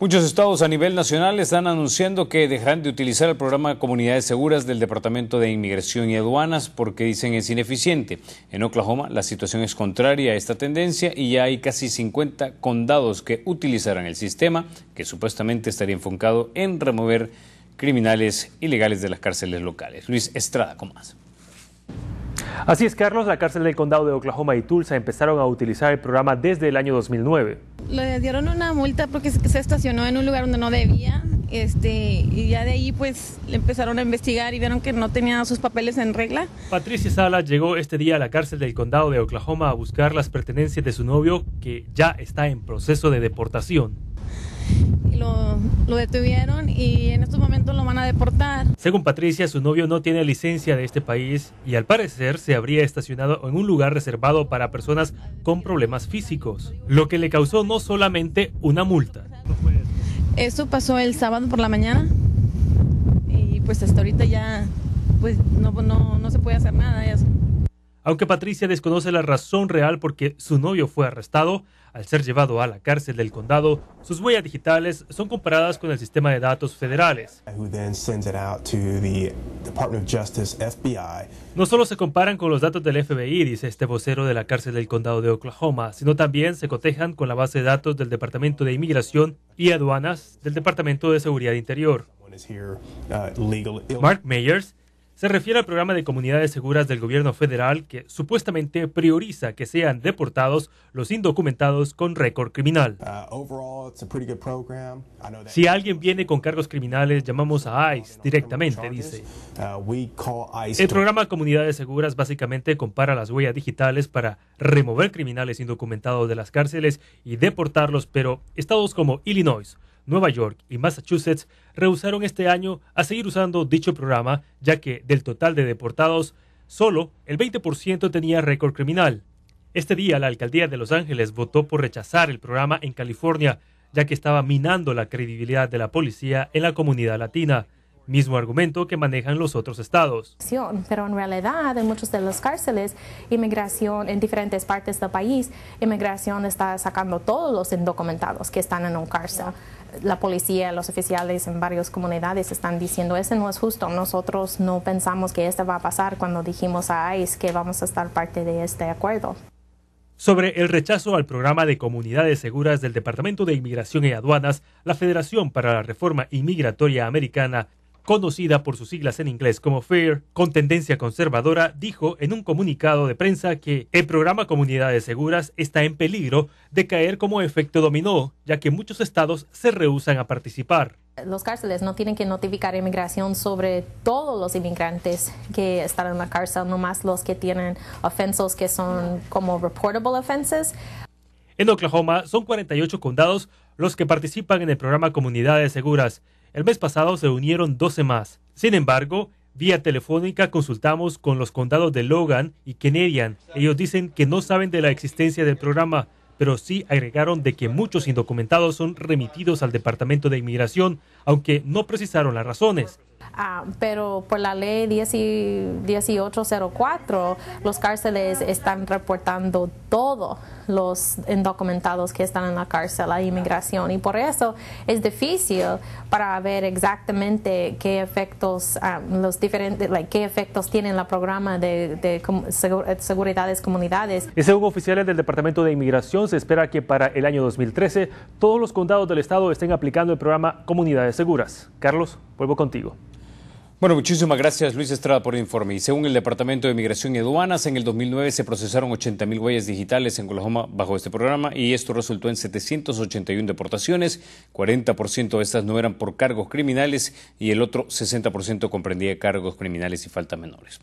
Muchos estados a nivel nacional están anunciando que dejarán de utilizar el programa Comunidades Seguras del Departamento de Inmigración y Aduanas porque dicen es ineficiente. En Oklahoma la situación es contraria a esta tendencia y ya hay casi 50 condados que utilizarán el sistema que supuestamente estaría enfocado en remover criminales ilegales de las cárceles locales. Luis Estrada con más. Así es, Carlos, la cárcel del condado de Oklahoma y Tulsa empezaron a utilizar el programa desde el año 2009. Le dieron una multa porque se estacionó en un lugar donde no debía este, y ya de ahí pues le empezaron a investigar y vieron que no tenía sus papeles en regla. Patricia Sala llegó este día a la cárcel del condado de Oklahoma a buscar las pertenencias de su novio que ya está en proceso de deportación lo, detuvieron y en estos momentos lo van a deportar. Según Patricia, su novio no tiene licencia de este país y al parecer se habría estacionado en un lugar reservado para personas con problemas físicos, lo que le causó no solamente una multa. Eso pasó el sábado por la mañana y pues hasta ahorita ya pues no, no, no se puede hacer nada. Ya aunque Patricia desconoce la razón real por qué su novio fue arrestado, al ser llevado a la cárcel del condado, sus huellas digitales son comparadas con el sistema de datos federales. No solo se comparan con los datos del FBI, dice este vocero de la cárcel del condado de Oklahoma, sino también se cotejan con la base de datos del Departamento de Inmigración y Aduanas del Departamento de Seguridad Interior. Uh, Mark Meyers se refiere al programa de comunidades seguras del gobierno federal que supuestamente prioriza que sean deportados los indocumentados con récord criminal. Uh, si alguien viene con cargos criminales, llamamos a ICE directamente, dice. Uh, El programa Comunidades Seguras básicamente compara las huellas digitales para remover criminales indocumentados de las cárceles y deportarlos, pero estados como Illinois, Nueva York y Massachusetts rehusaron este año a seguir usando dicho programa, ya que del total de deportados, solo el 20% tenía récord criminal. Este día la alcaldía de Los Ángeles votó por rechazar el programa en California, ya que estaba minando la credibilidad de la policía en la comunidad latina mismo argumento que manejan los otros estados. Pero en realidad en muchos de los cárceles, inmigración en diferentes partes del país, inmigración está sacando todos los indocumentados que están en un cárcel. La policía, los oficiales en varias comunidades están diciendo, ese no es justo, nosotros no pensamos que esto va a pasar cuando dijimos a ICE que vamos a estar parte de este acuerdo. Sobre el rechazo al programa de comunidades seguras del Departamento de Inmigración y Aduanas, la Federación para la Reforma Inmigratoria Americana conocida por sus siglas en inglés como FAIR, con tendencia conservadora, dijo en un comunicado de prensa que el programa Comunidades Seguras está en peligro de caer como efecto dominó, ya que muchos estados se rehúsan a participar. Los cárceles no tienen que notificar inmigración sobre todos los inmigrantes que están en la cárcel, nomás los que tienen ofensos que son como reportable offenses. En Oklahoma son 48 condados los que participan en el programa Comunidades Seguras el mes pasado se unieron 12 más. Sin embargo, vía telefónica consultamos con los condados de Logan y kennedy Ellos dicen que no saben de la existencia del programa, pero sí agregaron de que muchos indocumentados son remitidos al Departamento de Inmigración, aunque no precisaron las razones. Ah, pero por la ley 1804, los cárceles están reportando todos los indocumentados que están en la cárcel a inmigración y por eso es difícil para ver exactamente qué efectos ah, los diferentes, qué efectos el programa de, de, de seguridades comunidades. según oficiales del Departamento de Inmigración, se espera que para el año 2013 todos los condados del estado estén aplicando el programa Comunidades Seguras. Carlos, vuelvo contigo. Bueno, muchísimas gracias Luis Estrada por el informe. Y según el Departamento de Migración y Aduanas, en el 2009 se procesaron mil huellas digitales en Oklahoma bajo este programa y esto resultó en 781 deportaciones. 40% de estas no eran por cargos criminales y el otro 60% comprendía cargos criminales y faltas menores.